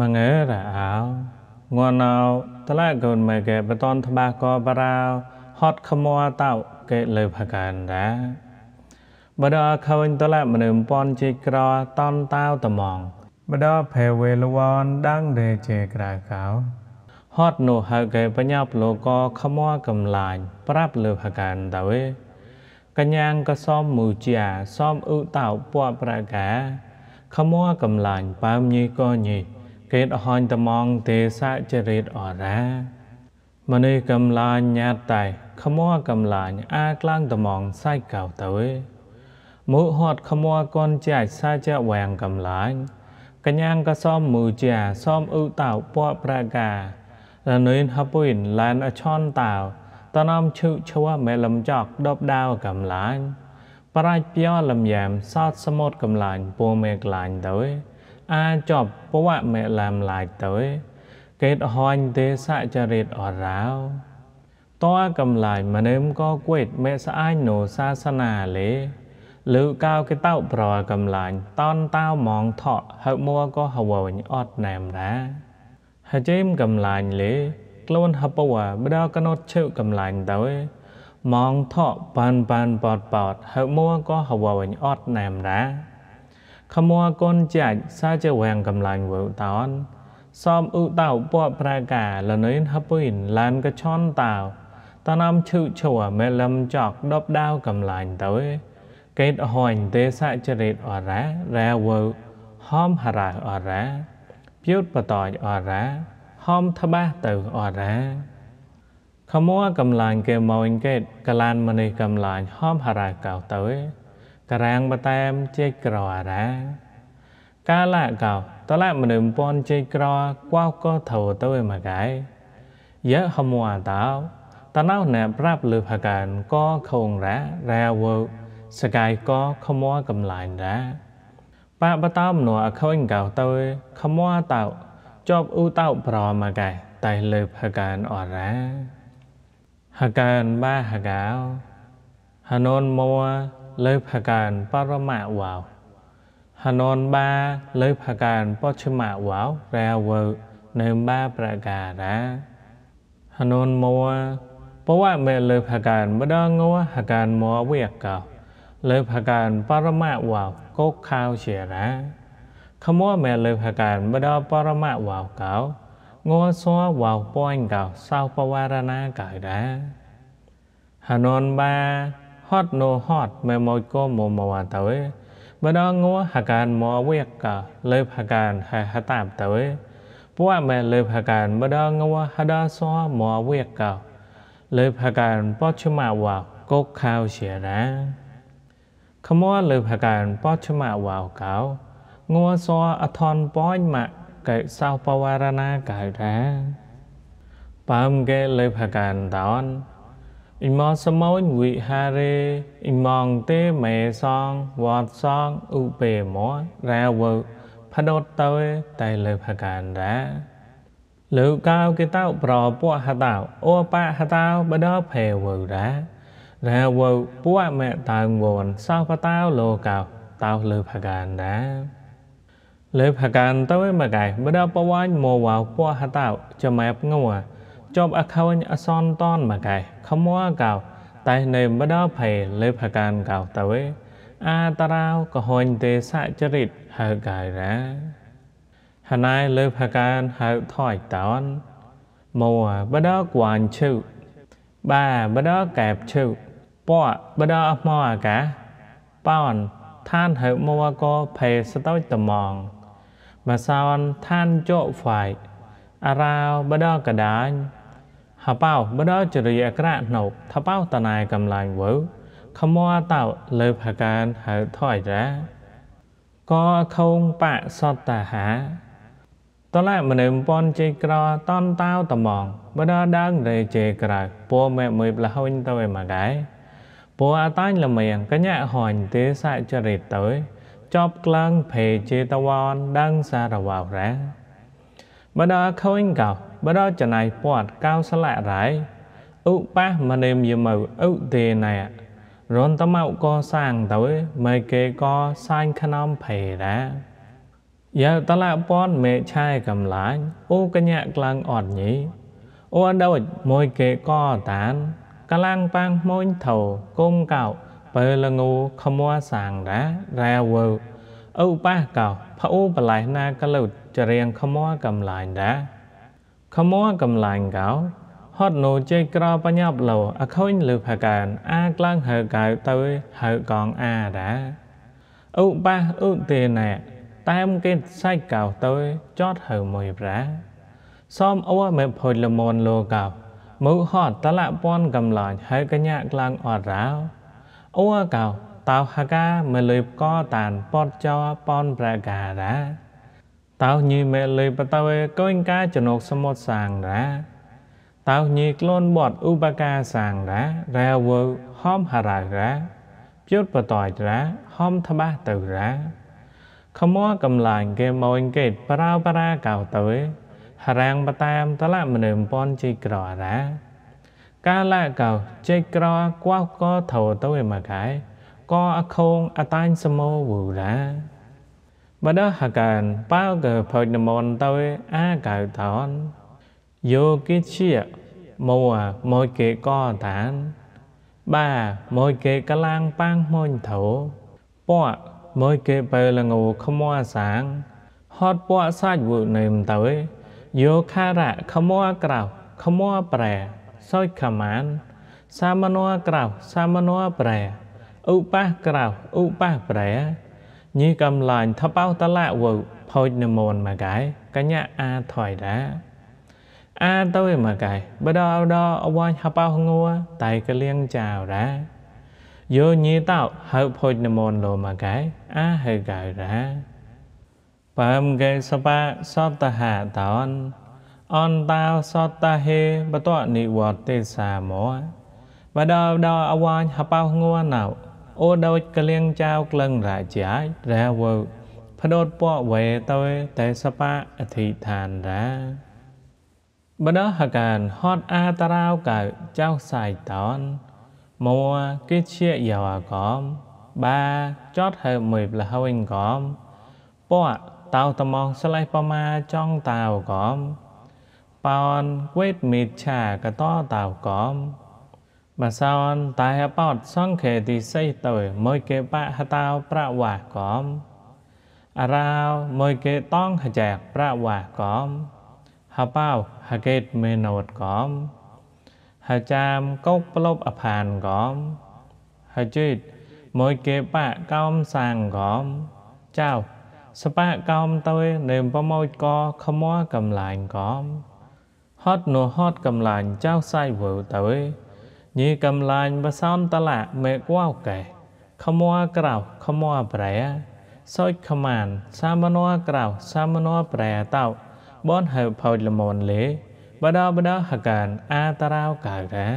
មងើរអោងวนោតឡាកូនមកេបតនថ្បាកបរោហត់ខមោតោកេលើផកានដាបដខវិញតឡាមនុមពនជីក្រតនតាវត្មងបដភេវេលវនដាំងដេជេក្រៅកោហត់នោះហើកេបញ្ញាប់លោកខមោកំឡាញ់ប្រាប់លើផកានដាវេកញ្ញាងកសមមូជាសមឧតោពពប្រកាខមោកំឡាញ់បើមញីកោញីកេតហញត្មងទេសៈចរិតអរា មនេះកំឡាញញ៉ាតតែខមោះកំឡាញអាក្លាំងត្មងសៃកៅទៅឯងមើហត់ខមោះកនជាចសាជាវាំងកំឡាញ កញ្ញាងកសមមើជាសមឧតោពពប្រការរនិនហពុញឡានអឆនតោតនំឈឹឈវមេលំចកដបដាវកំឡាញប្រាច់ពីលំយ៉ាំសោតសមុទ្រកំឡាញពូមេក្លាញទៅឯងអាចប់ពវមេឡាមឡាយទៅកេតហញទេសចរិតអរោតើកំឡាយមនឹមក៏គួយមេស្អាញណូសាសនាលេលើកៅគេតោប្រលកំឡាញ់តនតៅมองថក់ហើមួក៏ហវញអត់ណែមដែរហើយជេមកំឡាញ់លេខ្លួនហបវ៉ាបដកណត់ឈើកំឡាញ់ទៅมองថក់បានបានបតបតហើមួក៏ហវញអត់ណែមដែរខមួកូនចាច់សាជាវាំងកំឡាញ់វើតោនសំឧតោពពប្រកាលនៃហពុិនឡានកឆនតោតនំឈឺឈួមេលឹមចកដប់ដាវកំឡាញ់ទៅកេតហួយទេសចរិតអរ៉ារ៉ាវើហមហរ៉ាអរ៉ាព្យុតបតយអរ៉ាហមថ្បាសទៅអរ៉ាខមួកំឡាញ់គេម៉ោញកេតកលានមនេះកំឡាញ់ហមហរ៉ាកៅទៅឯតារាងបតែមចេក្រអរាកាលៈកោតលៈមនឹមពនចេក្រកោកោធោទៅមកកាយយៈហមអតោតណោណែប្រាប់លើផកានកោខងរារាវសកាយកោខមោកំឡាញ់រាបបតោមនោអខូនកោទៅខមោតោជាប់ឧតោប្រមកកាយតែលើផកានអរាហកានបាហកោហននមោเลยพากันปรมาวาวฮานอนบาเลยพากันปชมาวาวแรวเนมบาประกาศนะฮานอนมัว เพราะว่าเมื่อเลยพาการบดงงวพากันมัวเวียกเก่าเลยพากันปรมาวาวก็ข้าวเียระคำว่าเมื่อเลยพาการบดปรมาวาวเก่างัวซัววาวป้อนเก่าเศร้าปวารณากายได้านอนบา hot no hot មេម៉ូចកោមមវ៉ាតើបដងងោហកានមវេកកលេបហកានហហតាបតើពួកមេលេបហកានបដងងោហដាសោមវេកកលេបហកានបោះឈមវ៉ាកោខៅជាណាខមោលេបហកានបោះឈមវ៉ាកោងោសោអថនប៉យម៉ាក់កែសោបវរណាកៅថាបើមកែលេបហកានតោនអ៊ីម៉ងសម៉ូនវិហារេអ៊ីម៉ងទេមេសងវតសងឧបេមររាវផដតតើតៃលើផកានដាលោកកៅគេតោប្រពៈហតោអូបៈហតោបដោភេវរារាវពួកមេតើងវនសោបតោលោកៅតោលើផកានដាលើផកានតើមកកែបដោបវ៉ាញ់មវ៉ាវពៈហតោចមាបងัวចប់អខោញអសនតនមកកែខមួកៅតែនៅម្ដងភ័យលេផកានកៅទៅអាតារោកហញទេសចរិតហើកាយរាហណៃលើផកានហើថយតនមួបដកួនឈឺបាបដកែបឈឺពក់បដអមអកាប៉ោនឋានហើមួកោភេស្តោចត្មងមកសោនឋានចោហ្វាយអារាវបដកដាញ់ហបៅបដជរីអក្រៈណូបថបៅតណៃកំឡាញ់វើខមោតោលើផកានហៅថយរាកខោងបៈសតតាហាតឡែមនឹមប៉ុនជេក្រតនតាវតំងបដដាងរេជេក្រៅពូមេមួយប្លហុញទៅឯមកដែរពូអតាញ់លមៀងកញ្ញាហុញទេសាចរិតទៅចប់ក្លងភេជេតវនដាងសារវ៉ាវរ៉ាបដខូនកោបដចណៃពាត់កោសលៈរៃឧបាសមនេមយមៅឧទេណែរនតមៅកសាងទៅមេគេកសាញ់ខ្នំភេរាយ៉ាតឡាពនមេឆៃកំឡាញ់អូកញ្ញាក្លាំងអត់ញីអូដូចមួយគេកតានកលាំងប៉ាងមួយថោគុំកោបើលងូខមួសាងដែររ៉ែវើឧបាកោផអូបលៃណាកលុតចរៀងខមោកំឡាញ់ដាខមោកំឡាញ់កោហត់ណូចេក្របញ្ញាប់លោអខូនលឺផកានអាក្លាំងហើកៅទៅហើកងអាដាឧបាឧទេណែតាមគេសាច់កៅទៅចតហើមួយប្រាសូមអួមេភុយលមនលោកៅមុខហត់តលៈពនកំឡាញ់ហើកញ្ញាក្លាំងអត់រាវអួកៅតោហកាមលើកកតានពតចោប៉ុនប្រការាតោញីមេលើបតវេកូនកាចណុកសមុទ្រសាងរាតោញីខ្លួនបត់ឧបការសាងរារាវហមហរៅរាព្យុតបតយរាហមថ្បះទៅរាខមោះកំឡាញ់គេម៉ូនកេតប្រោបារាកៅទៅហរាំងបតាមតលមនឹមប៉ុនជីក្ររា កាលៈកោចេក្រកោះកោធោទៅឯមកហើយកអខងអតាញសមោវូរាបដហកានបើកផោចនមនទៅអាកៅតនយោគិជាមួមកគេកតាន បាមកគេកលាំងប៉ាងមុញធោពកមកគេបើលងូខមោសាងហត់ពកសាច់វឺនឹមទៅយោខារៈខមោក្រៅខមោប្រែសោចខមាន សាមណោក្រៅសាមណោប្រែឧបះក្រៅឧបះប្រែញីកំឡាញ់ថបោតឡាវើផោចនិមនមកកែកញ្ញាអាថយដាអាទៅមកកែបដអដអវ៉ាញ់ហបោងัวតែកលៀងចៅដាយោញីតោហៅផោចនិមនលោមកកែអាហៅកៅដាបើមកែសបាសតហាតនអនតោសតហេបតនិវតេសាមោបដអដអវ៉ាញ់ហបោងัวណៅអូដោចកលៀងចៅក្លឹងរាជាចរះវើផ្ដោតពកវេទៅតែសបៈអធិដ្ឋានរាបដោះហកានហត់អាតារាវកៅចៅសាយតនមួគេជាយោអកំបាចតហើមួយលហើយកំពកតៅត្មងស្លេះប្រមាចង់តៅកំប៉នវេតមីឆាកតតៅកំបសោនតៃបោតសង្ខេទីសៃតើមួយកេបហតោប្រវាកំអរោមួយកេតងហចាក់ប្រវាកំហបោហកេតមេណូតកំហចាមកុកប្លប់អផានកំហជិតមួយកេបកោមសាងកំចៅសបកោមតើនេមប្រមោចកខមោះកំឡាញកំហត់នោះហត់កំឡាញចៅសៃវើតើញីកំឡាញបសោនតឡាមេកវកែខមោក្រៅខមោប្រែសុចខមានសាមណោក្រៅសាមណោប្រែតោបនហើផោចលមនលេបដបដហកានអាតារោកៅរា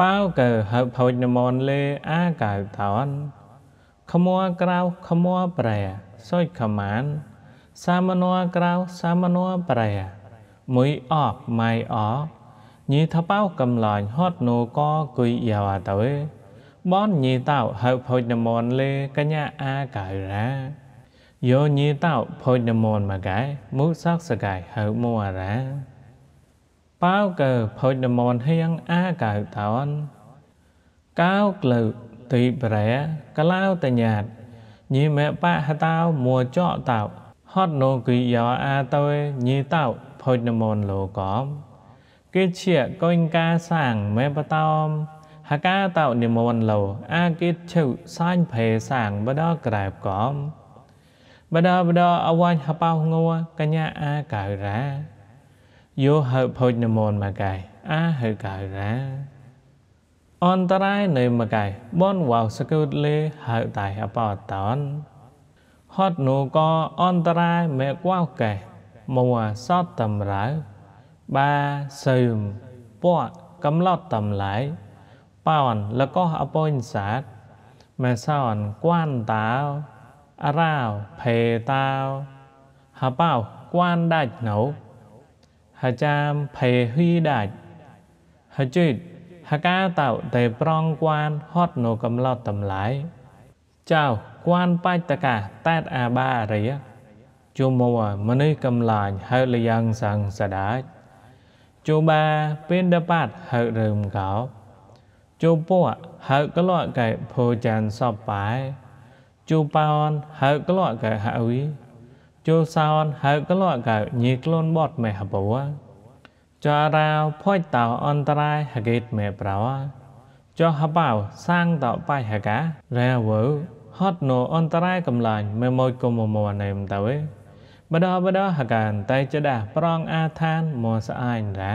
ប៉ៅកើហើផោចលមនលេអាកៅតនខមោក្រៅខមោប្រែសុចខមានសាមណោក្រៅសាមណោប្រែមួយអបម៉ៃអបញីថាប៉ៅកំឡាញ់ហត់ណូក៏គួយយ៉ាវតើបនញីតៅហៅភោចនមនលេ កញ្ញាអាកៅរ៉ាយោញីតៅភោចនមនមកកែមុសកសកៃហៅមួរ៉ាប៉ៅកើភោចនមនហៀងអាកៅតនកៅក្លើទីប្រែកឡៅតញ្ញាតញីមែប៉ហតៅមួចោតៅហត់ណូគីយ៉ាអាតើញីតៅភោចនមនលោកកំគេជាកុញកាសាងមេបតោមហកាតោនិមនលោ អាគិឈុសាញ់ភេសាងបដក្រែបកំបដបដអវាញ់ហបោងัวកញ្ញាអាកៅរ៉ាយោហើភោជនិមនមកកាយអាហើកៅរ៉ាអន្តរាយនៅមកកាយបនវ៉ៅសកូតលេហើតៃហបោតនហត់នូក៏អន្តរាយមេកវ៉ៅកែមួសតតម្រើ30ពាក់កំឡត់តម្លៃប៉ោនលកោះអពុញសាទម៉ែសោនគួនតាវអរោភេតាវហបោគួនដាច់ណូហចាមភេហ៊ីដាច់ហជិតហកាតៅតែប្រងគួនហត់នៅកំឡត់តម្លៃចៅគួនបាច់តកាតែតអាបារិយជុំមកមនុស្សកំឡាញ់ហើយលយ៉ាងសង្សដាច់จูบาเป็นดปัดเฮเริมเขาจูปวกเฮก็ลอดไก่โพจันสอบปายจูปอนเฮก็ลอดไก่หาวิจูซอนเฮก็ลอดไก่ยีกลนบอดไม่หบัวจอราวพ่อยเต่าอันตรายหเกตเมปราวจอหาเป่าสร้างต่อไปหากะแรวเวอฮอดโนอันตรายกำลังไม่มอยกมมวันในมตาเวបដបដហកានតៃចដាប្រងអាឋានមសអាញរា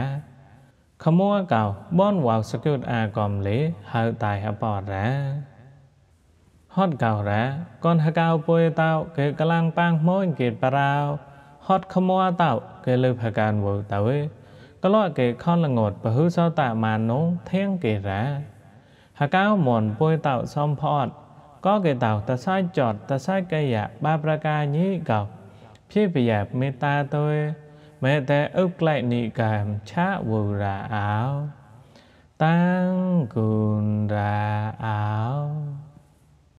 ខមួកោបនវ៉ៅសកូតអាកំលេហៅតៃហបរាហត់កោរ៉ាកនហកៅពុយតោគេកលាំងប៉ាងម៉ូនគេបារោហត់ខមួតោគេលើផកានវតោឯកលោគេខនលងត់ពហុសតាមាណងធៀងគេរ៉ាហកៅមនពុយតោសំផអត់ក៏គេតោតសាយចតតសាយកយៈបាប្រការញីកោဖြစ်ပြမေတ္တာသွေမေတ္တဥက္ကလနိကံချဝူရာအောတံကုန္ဒရာအော